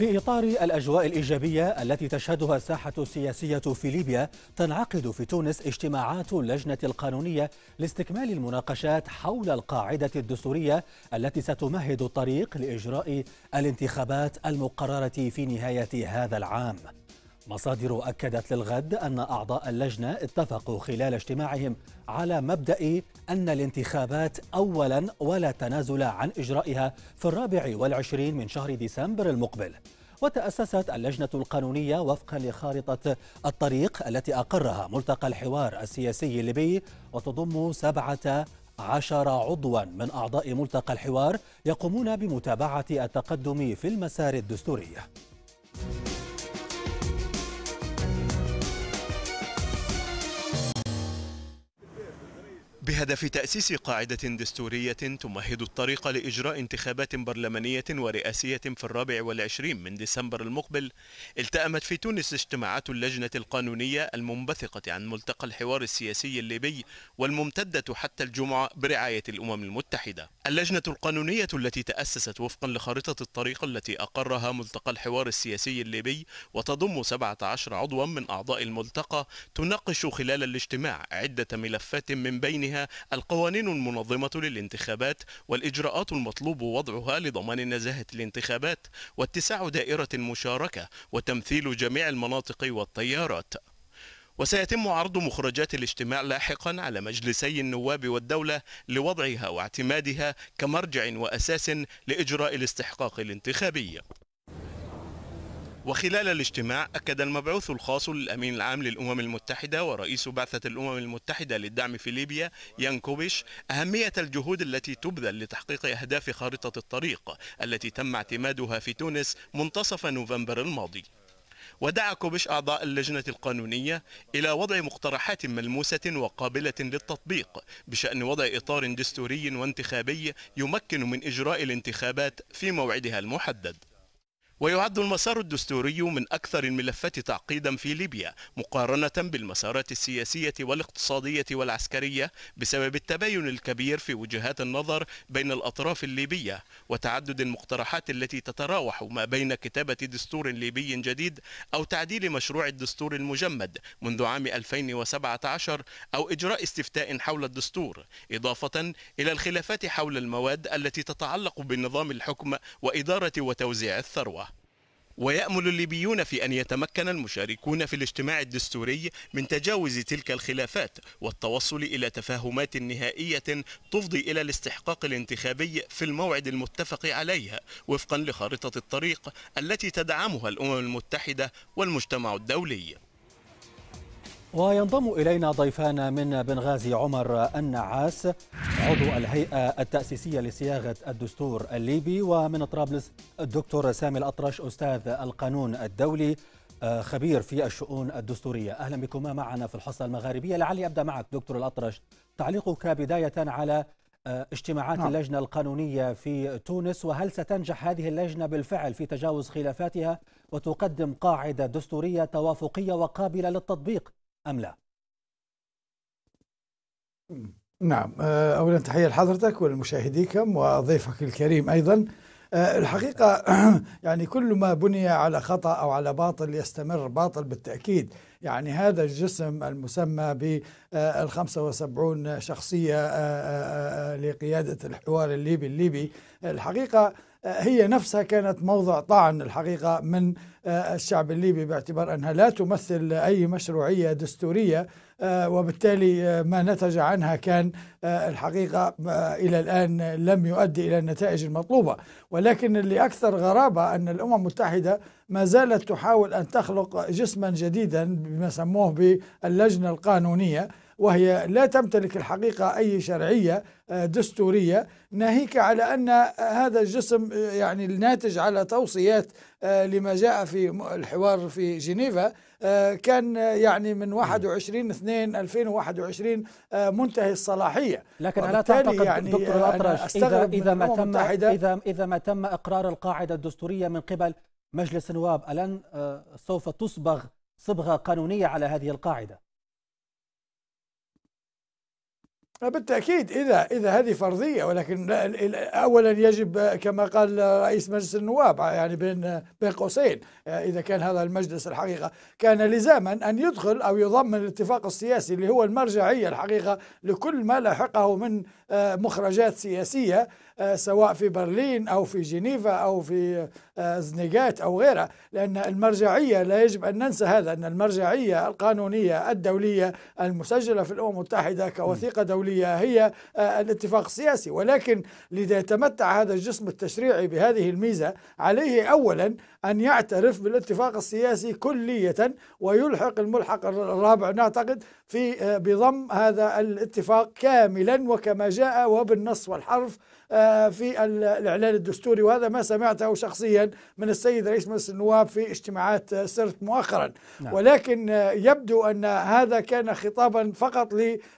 في إطار الأجواء الإيجابية التي تشهدها الساحة السياسية في ليبيا تنعقد في تونس اجتماعات اللجنة القانونية لاستكمال المناقشات حول القاعدة الدستورية التي ستمهد الطريق لإجراء الانتخابات المقررة في نهاية هذا العام مصادر أكدت للغد أن أعضاء اللجنة اتفقوا خلال اجتماعهم على مبدأ أن الانتخابات أولا ولا تنازل عن إجرائها في الرابع والعشرين من شهر ديسمبر المقبل وتأسست اللجنة القانونية وفقا لخارطة الطريق التي أقرها ملتقى الحوار السياسي الليبي وتضم سبعة عشر عضوا من أعضاء ملتقى الحوار يقومون بمتابعة التقدم في المسار الدستوري بهدف تأسيس قاعدة دستورية تمهد الطريق لإجراء انتخابات برلمانية ورئاسية في الرابع والعشرين من ديسمبر المقبل التأمت في تونس اجتماعات اللجنة القانونية المنبثقة عن ملتقى الحوار السياسي الليبي والممتدة حتى الجمعة برعاية الأمم المتحدة اللجنة القانونية التي تأسست وفقا لخارطة الطريق التي أقرها ملتقى الحوار السياسي الليبي وتضم 17 عضوا من أعضاء الملتقى تناقش خلال الاجتماع عدة ملفات من بينها عليها القوانين المنظمة للانتخابات والإجراءات المطلوب وضعها لضمان نزاهة الانتخابات واتساع دائرة المشاركة وتمثيل جميع المناطق والتيارات وسيتم عرض مخرجات الاجتماع لاحقا على مجلسي النواب والدولة لوضعها واعتمادها كمرجع وأساس لإجراء الاستحقاق الانتخابي وخلال الاجتماع أكد المبعوث الخاص للأمين العام للأمم المتحدة ورئيس بعثة الأمم المتحدة للدعم في ليبيا يانكوبيش أهمية الجهود التي تبذل لتحقيق أهداف خارطة الطريق التي تم اعتمادها في تونس منتصف نوفمبر الماضي ودعا كوبش أعضاء اللجنة القانونية إلى وضع مقترحات ملموسة وقابلة للتطبيق بشأن وضع إطار دستوري وانتخابي يمكن من إجراء الانتخابات في موعدها المحدد ويعد المسار الدستوري من أكثر الملفات تعقيدا في ليبيا مقارنة بالمسارات السياسية والاقتصادية والعسكرية بسبب التباين الكبير في وجهات النظر بين الأطراف الليبية وتعدد المقترحات التي تتراوح ما بين كتابة دستور ليبي جديد أو تعديل مشروع الدستور المجمد منذ عام 2017 أو إجراء استفتاء حول الدستور إضافة إلى الخلافات حول المواد التي تتعلق بنظام الحكم وإدارة وتوزيع الثروة ويأمل الليبيون في أن يتمكن المشاركون في الاجتماع الدستوري من تجاوز تلك الخلافات والتوصل إلى تفاهمات نهائية تفضي إلى الاستحقاق الانتخابي في الموعد المتفق عليها وفقا لخارطة الطريق التي تدعمها الأمم المتحدة والمجتمع الدولي وينضم إلينا ضيفان من بنغازي عمر النعاس عضو الهيئة التأسيسية لصياغة الدستور الليبي ومن طرابلس الدكتور سامي الأطرش أستاذ القانون الدولي آه، خبير في الشؤون الدستورية أهلا بكما معنا في الحصة المغاربية لعلي أبدأ معك دكتور الأطرش تعليقك بداية على آه، اجتماعات نعم. اللجنة القانونية في تونس وهل ستنجح هذه اللجنة بالفعل في تجاوز خلافاتها وتقدم قاعدة دستورية توافقية وقابلة للتطبيق أم لا؟ نعم آه، أولا تحية لحضرتك ولمشاهديكم وضيفك الكريم أيضا آه، الحقيقة يعني كل ما بني على خطأ أو على باطل يستمر باطل بالتأكيد يعني هذا الجسم المسمى بال 75 شخصية آه، لقيادة الحوار الليبي الليبي الحقيقة هي نفسها كانت موضع طعن الحقيقة من آه، الشعب الليبي باعتبار أنها لا تمثل أي مشروعية دستورية آه، وبالتالي آه، ما نتج عنها كان الحقيقة إلى الآن لم يؤدي إلى النتائج المطلوبة ولكن اللي أكثر غرابة أن الأمم المتحدة ما زالت تحاول أن تخلق جسما جديدا بما سموه باللجنة القانونية وهي لا تمتلك الحقيقة أي شرعية آه، دستورية ناهيك على أن هذا الجسم آه، يعني الناتج على توصيات آه، لما جاء في الحوار في جنيفا كان يعني من 21 2 2021 منتهي الصلاحيه لكن الا تعتقد يعني دكتور الاطرش اذا اذا ما أمم تم اذا اذا ما تم اقرار القاعده الدستوريه من قبل مجلس النواب الان سوف تصبغ صبغه قانونيه على هذه القاعده بالتاكيد اذا اذا هذه فرضيه ولكن اولا يجب آه، كما قال رئيس مجلس النواب آه، يعني بين بين قوسين آه، اذا كان هذا المجلس الحقيقه كان لزاما ان يدخل او يضمن الاتفاق السياسي اللي هو المرجعيه الحقيقه لكل ما لاحقه من آه، مخرجات سياسية آه، سواء في برلين أو في جنيفا أو في آه، زنيغات أو غيرها لأن المرجعية لا يجب أن ننسى هذا أن المرجعية القانونية الدولية المسجلة في الأمم المتحدة كوثيقة دولية هي الاتفاق السياسي ولكن لذا يتمتع هذا الجسم التشريعي بهذه الميزة عليه أولا أن يعترف بالاتفاق السياسي كلية ويلحق الملحق الرابع نعتقد في بضم هذا الاتفاق كاملا وكما جاء جاء وبالنص والحرف آه، في الإعلان الدستوري وهذا ما سمعته شخصيا من السيد رئيس مجلس النواب في اجتماعات آه، سرت مؤخرا نعم. ولكن آه، يبدو أن هذا كان خطابا فقط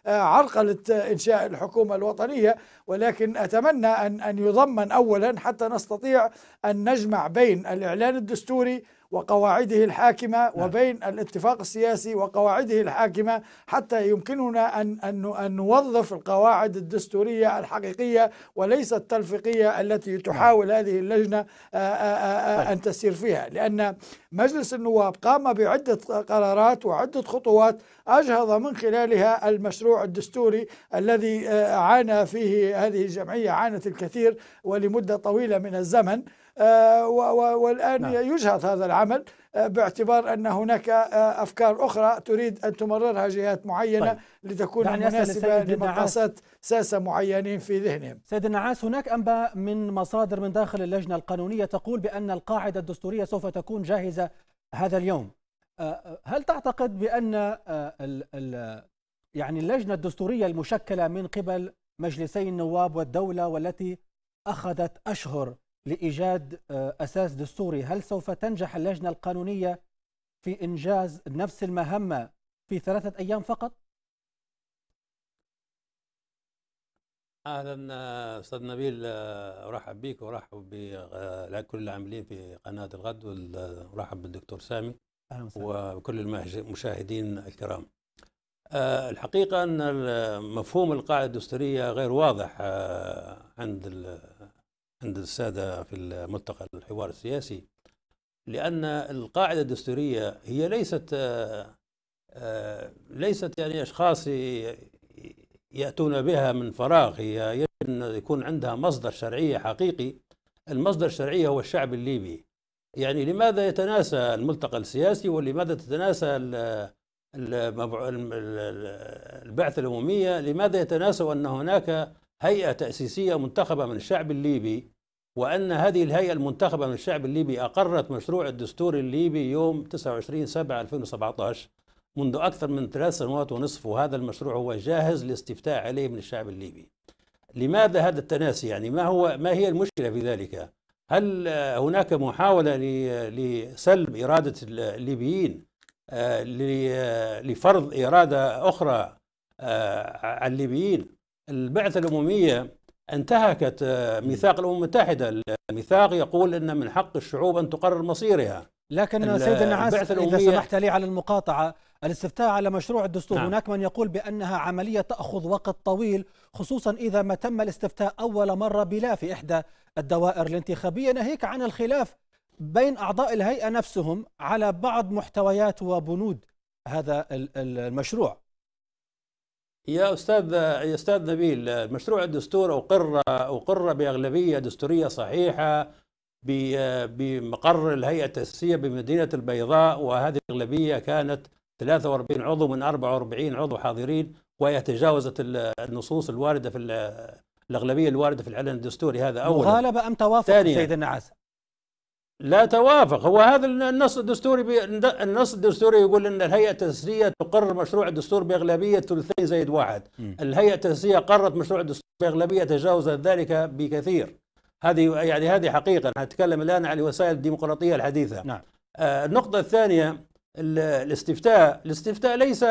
لعرقلة إنشاء الحكومة الوطنية ولكن أتمنى أن أن يضمن أولا حتى نستطيع أن نجمع بين الإعلان الدستوري وقواعده الحاكمة نعم. وبين الاتفاق السياسي وقواعده الحاكمة حتى يمكننا أن, أن, أن نوظف القواعد الدستورية الحقيقية وليس التلفيقية التي نعم. تحاول هذه اللجنة آه، آه، آه، أن تسير فيها لأن مجلس النواب قام بعدة قرارات وعدة خطوات أجهض من خلالها المشروع الدستوري الذي عانى فيه هذه الجمعية عانت الكثير ولمدة طويلة من الزمن آه، والآن نعم. يجهض هذا العمل آه، باعتبار أن هناك آه، أفكار أخرى تريد أن تمررها جهات معينة طيب. لتكون مناسبة لمقاسات ساسة معينين في ذهنهم سيد النعاس هناك أنباء من مصادر من داخل اللجنة القانونية تقول بأن القاعدة الدستورية سوف تكون جاهزة هذا اليوم هل تعتقد بأن ال ال يعني اللجنة الدستورية المشكلة من قبل مجلسي النواب والدولة والتي أخذت أشهر لإيجاد آه، أساس دستوري هل سوف تنجح اللجنة القانونية في إنجاز نفس المهمة في ثلاثة أيام فقط؟ اهلا آه، استاذ نبيل آه، ارحب بك وارحب بكل العاملين في قناه الغد وارحب بالدكتور سامي اهلا وسهلا وكل المشاهدين الكرام. الحقيقه ان مفهوم القاعده الدستوريه غير واضح عند عند السادة في الملتقى الحوار السياسي لأن القاعدة الدستورية هي ليست آه، ليست يعني أشخاص يأتون بها من فراغ هي يجب أن يكون عندها مصدر شرعية حقيقي المصدر الشرعية هو الشعب الليبي يعني لماذا يتناسى الملتقى السياسي ولماذا تتناسى البعثة الأممية لماذا يتناسى أن هناك هيئة تأسيسية منتخبة من الشعب الليبي وأن هذه الهيئة المنتخبة من الشعب الليبي أقرت مشروع الدستور الليبي يوم 29 7 2017 منذ أكثر من ثلاث سنوات ونصف وهذا المشروع هو جاهز لاستفتاء عليه من الشعب الليبي لماذا هذا التناسي يعني ما هو ما هي المشكلة في ذلك هل هناك محاولة لسلب إرادة الليبيين آه، لفرض إرادة أخرى آه، على الليبيين البعثة الأممية انتهكت آه، ميثاق الأمم المتحدة الميثاق يقول أن من حق الشعوب أن تقرر مصيرها لكن سيد النعاس إذا سمحت لي على المقاطعة الاستفتاء على مشروع الدستور نعم. هناك من يقول بأنها عملية تأخذ وقت طويل خصوصا إذا ما تم الاستفتاء أول مرة بلا في إحدى الدوائر الانتخابية ناهيك عن الخلاف بين أعضاء الهيئة نفسهم على بعض محتويات وبنود هذا المشروع يا استاذ يا استاذ نبيل مشروع الدستور اقر اقر باغلبيه دستوريه صحيحه بمقر الهيئه التاسيسيه بمدينه البيضاء وهذه الاغلبيه كانت 43 عضو من 44 عضو حاضرين وهي تجاوزت النصوص الوارده في الاغلبيه الوارده في الاعلان الدستوري هذا اولا مغالبه ام توافق سيد النعاس؟ لا توافق هو هذا النص الدستوري بي... النص الدستوري يقول ان الهيئه التاسيسيه تقرر مشروع الدستور باغلبيه ثلثين زائد واحد م. الهيئه التاسيسيه قررت مشروع الدستور باغلبيه تجاوزت ذلك بكثير هذه يعني هذه حقيقه نتكلم الان عن الوسائل الديمقراطيه الحديثه نعم. آه النقطه الثانيه الاستفتاء الاستفتاء ليس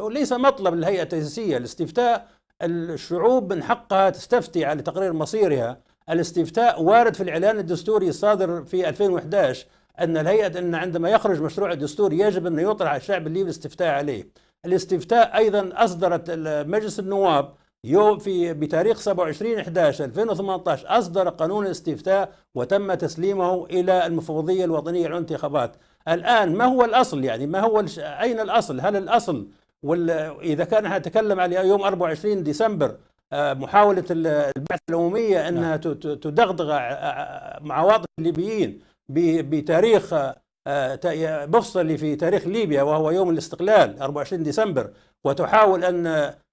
ليس مطلب للهيئه التاسيسيه الاستفتاء الشعوب من حقها تستفتي على تقرير مصيرها الاستفتاء وارد في الإعلان الدستوري الصادر في 2011 أن الهيئة أن عندما يخرج مشروع الدستور يجب أن يطرح الشعب الليبي استفتاء عليه الاستفتاء أيضا أصدرت مجلس النواب يوم في بتاريخ 27 11 2018 أصدر قانون الاستفتاء وتم تسليمه إلى المفوضية الوطنية للانتخابات الآن ما هو الأصل يعني ما هو أين الأصل هل الأصل وال... إذا كان نتكلم على يوم 24 ديسمبر آه، محاوله البعثه الامميه انها نعم. تدغدغ آه، آه، مع عواطف الليبيين بتاريخ مفصلي في تاريخ ليبيا وهو يوم الاستقلال 24 ديسمبر وتحاول ان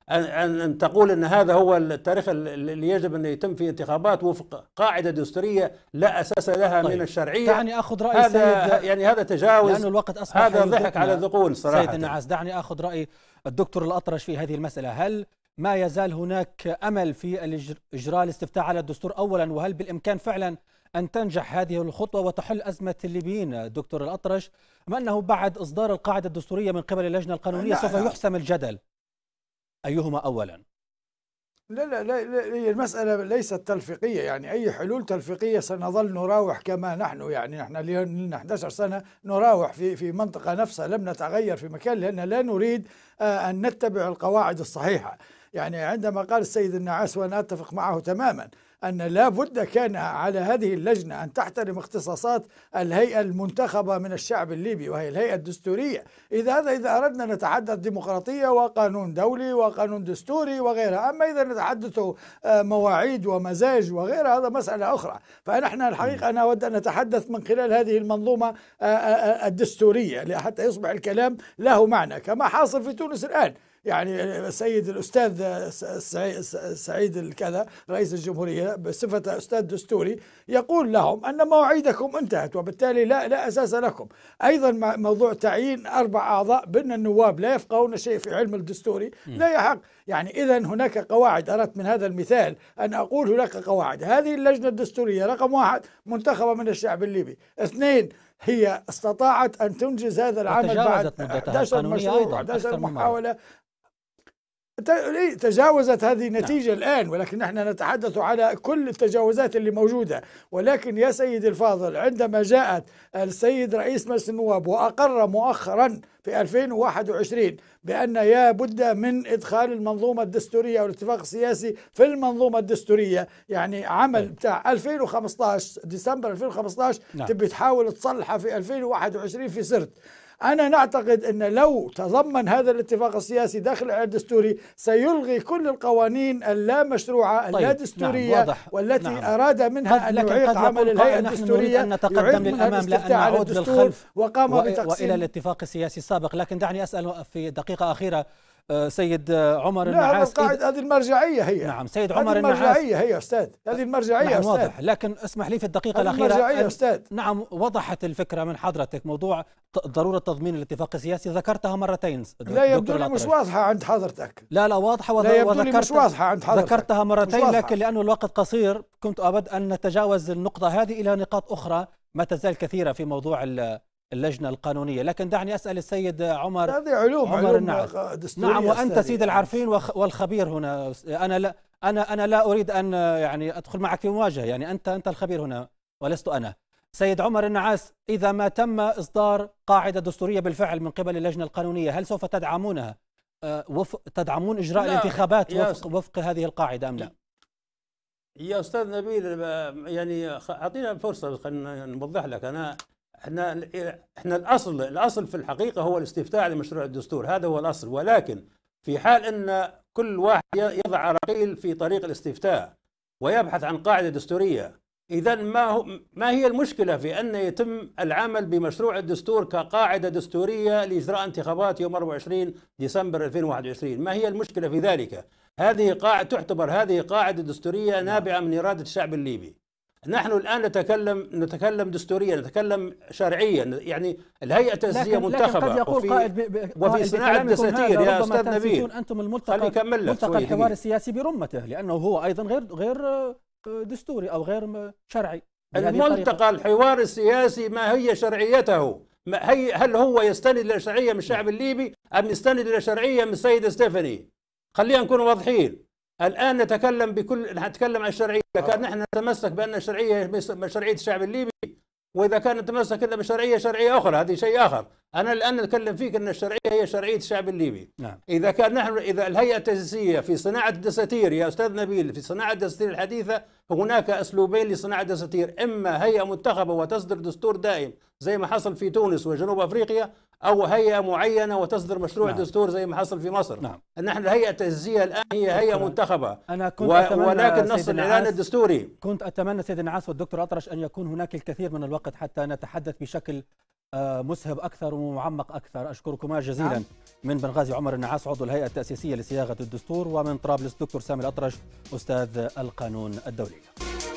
أن أن تقول أن هذا هو التاريخ اللي يجب أن يتم فيه انتخابات وفق قاعدة دستورية لا أساس لها طيب. من الشرعية دعني أخذ رأي هذا يعني هذا تجاوز لأنه الوقت أصبح هذا ضحك على الذقون صراحة سيد النعاس دعني أخذ رأي الدكتور الأطرش في هذه المسألة هل ما يزال هناك امل في اجراء الاستفتاء على الدستور اولا وهل بالامكان فعلا ان تنجح هذه الخطوه وتحل ازمه الليبيين دكتور الاطرش ام انه بعد اصدار القاعده الدستوريه من قبل اللجنه القانونيه سوف يحسم الجدل ايهما اولا لا لا لا المسألة ليست تلفيقية يعني أي حلول تلفيقية سنظل نراوح كما نحن يعني نحن لنا 11 سنة نراوح في في منطقة نفسها لم نتغير في مكان لأن لا نريد آه، أن نتبع القواعد الصحيحة يعني عندما قال السيد النعاس وأنا أتفق معه تماما أن لا بد كان على هذه اللجنة أن تحترم اختصاصات الهيئة المنتخبة من الشعب الليبي وهي الهيئة الدستورية إذا هذا إذا أردنا نتحدث ديمقراطية وقانون دولي وقانون دستوري وغيرها أما إذا نتحدث آه، مواعيد ومزاج وغيرها هذا مسألة أخرى فنحن الحقيقة أنا أود أن نتحدث من خلال هذه المنظومة آه، آه، الدستورية حتى يصبح الكلام له معنى كما حاصل في تونس الآن يعني السيد الأستاذ سعيد كذا رئيس الجمهورية بصفته أستاذ دستوري يقول لهم أن مواعيدكم انتهت وبالتالي لا لا أساس لكم أيضا موضوع تعيين أربع أعضاء بأن النواب لا يفقهون شيء في علم الدستوري لا يحق يعني إذا هناك قواعد أردت من هذا المثال أن أقول هناك قواعد هذه اللجنة الدستورية رقم واحد منتخبة من الشعب الليبي اثنين هي استطاعت أن تنجز هذا العمل بعد 11 مشروع 11 محاولة إيه، تجاوزت هذه نعم. النتيجة نعم. الآن ولكن نحن نتحدث على كل التجاوزات اللي موجودة ولكن يا سيدي الفاضل عندما جاءت السيد رئيس مجلس النواب وأقر مؤخرا في 2021 بأن يا بد من إدخال المنظومة الدستورية أو الاتفاق السياسي في المنظومة الدستورية يعني عمل نعم. بتاع 2015 ديسمبر 2015 نعم. تبي تحاول تصلحه في 2021 في سرت أنا نعتقد أن لو تضمن هذا الاتفاق السياسي داخل العهد الدستوري سيلغي كل القوانين اللا مشروعة طيب. نعم، اللا دستورية نعم. واضح. والتي نعم. أراد منها أن يعيق عمل الهيئة الدستورية نحن نتقدم للأمام لأن نعود للخلف وقام و... بتقسيم وإلى الاتفاق السياسي السابق لكن دعني أسأل في دقيقة أخيرة آه، سيد عمر النحاس إيه؟ لا هذه المرجعيه هي نعم سيد عمر النحاس هذه المرجعيه هي استاذ هذه نعم، المرجعيه نعم استاذ واضح لكن اسمح لي في الدقيقه الاخيره المرجعيه استاذ نعم وضحت الفكره من حضرتك موضوع ضروره تضمين الاتفاق السياسي ذكرتها مرتين لا يبدو لي مش واضحه عند حضرتك لا لا واضحه وذ... لا يبدو لي مش واضحه عند حضرتك ذكرتها مرتين لكن لانه الوقت قصير كنت ابد ان نتجاوز النقطه هذه الى نقاط اخرى ما تزال كثيره في موضوع ال اللجنة القانونية لكن دعني أسأل السيد عمر هذه علوم عمر علوم نعم, نعم، وأنت سيد العارفين والخبير هنا أنا لا أنا أنا لا أريد أن يعني أدخل معك في مواجهة يعني أنت أنت الخبير هنا ولست أنا سيد عمر النعاس إذا ما تم إصدار قاعدة دستورية بالفعل من قبل اللجنة القانونية هل سوف تدعمونها أه، وفق تدعمون إجراء الانتخابات وفق, وفق هذه القاعدة أم لا؟ يا أستاذ نبيل يعني أعطينا فرصة خلينا نوضح لك أنا احنا احنا الاصل الاصل في الحقيقه هو الاستفتاء لمشروع الدستور هذا هو الاصل ولكن في حال ان كل واحد يضع رقيل في طريق الاستفتاء ويبحث عن قاعده دستوريه اذا ما هو ما هي المشكله في ان يتم العمل بمشروع الدستور كقاعده دستوريه لاجراء انتخابات يوم 24 ديسمبر 2021 ما هي المشكله في ذلك هذه قاعده تعتبر هذه قاعده دستوريه نابعه من اراده الشعب الليبي نحن الان نتكلم نتكلم دستوريا نتكلم شرعيا يعني الهيئه التاسيسيه منتخبه لكن قد يقول وفي قائد وفي صناعه الدساتير يا استاذ نبيل انتم الملتقى ملتقى الحوار السياسي برمته لانه هو ايضا غير غير آه، دستوري او غير شرعي الملتقى الحوار السياسي ما هي شرعيته؟ ما هي هل هو يستند الى شرعيه من الشعب الليبي ام يستند الى شرعيه من السيد ستيفاني؟ خلينا نكون واضحين الان نتكلم بكل نتكلم عن الشرعيه اذا كان نحن نتمسك بان الشرعيه شرعيه الشعب الليبي واذا كان نتمسك الا بشرعيه شرعيه اخرى هذه شيء اخر انا الان اتكلم فيك ان الشرعيه هي شرعيه الشعب الليبي نعم. اذا كان نحن اذا الهيئه التاسيسيه في صناعه الدساتير يا استاذ نبيل في صناعه الدساتير الحديثه هناك اسلوبين لصناعه الدساتير اما هيئه منتخبه وتصدر دستور دائم زي ما حصل في تونس وجنوب افريقيا او هيئه معينه وتصدر مشروع نعم. دستور زي ما حصل في مصر نعم. ان احنا الهيئه التاسيسيه الان هي هيئه منتخبه أنا كنت و... ولكن نص الاعلان الدستوري كنت اتمنى سيد نعاس والدكتور اطرش ان يكون هناك الكثير من الوقت حتى نتحدث بشكل آه، مسهب اكثر ومعمق اكثر اشكركما جزيلا نعم. من بنغازي عمر النعاس عضو الهيئه التاسيسيه لصياغه الدستور ومن طرابلس دكتور سامي الاطرش استاذ القانون الدولي